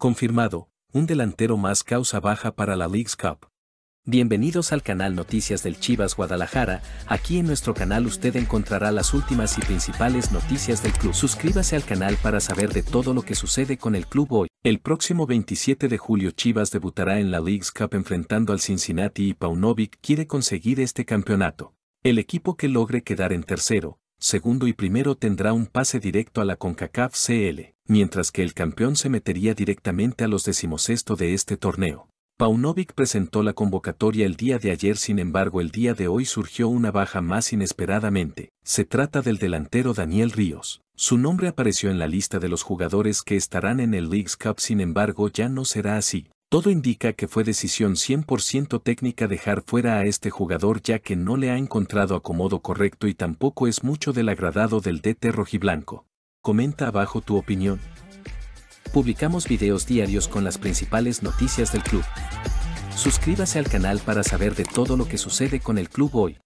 Confirmado, un delantero más causa baja para la League's Cup. Bienvenidos al canal Noticias del Chivas Guadalajara, aquí en nuestro canal usted encontrará las últimas y principales noticias del club. Suscríbase al canal para saber de todo lo que sucede con el club hoy. El próximo 27 de julio Chivas debutará en la League's Cup enfrentando al Cincinnati y Paunovic quiere conseguir este campeonato. El equipo que logre quedar en tercero, segundo y primero tendrá un pase directo a la CONCACAF CL, mientras que el campeón se metería directamente a los decimosexto de este torneo. Paunovic presentó la convocatoria el día de ayer, sin embargo el día de hoy surgió una baja más inesperadamente. Se trata del delantero Daniel Ríos. Su nombre apareció en la lista de los jugadores que estarán en el League's Cup, sin embargo ya no será así. Todo indica que fue decisión 100% técnica dejar fuera a este jugador ya que no le ha encontrado acomodo correcto y tampoco es mucho del agradado del DT rojiblanco. Comenta abajo tu opinión. Publicamos videos diarios con las principales noticias del club. Suscríbase al canal para saber de todo lo que sucede con el club hoy.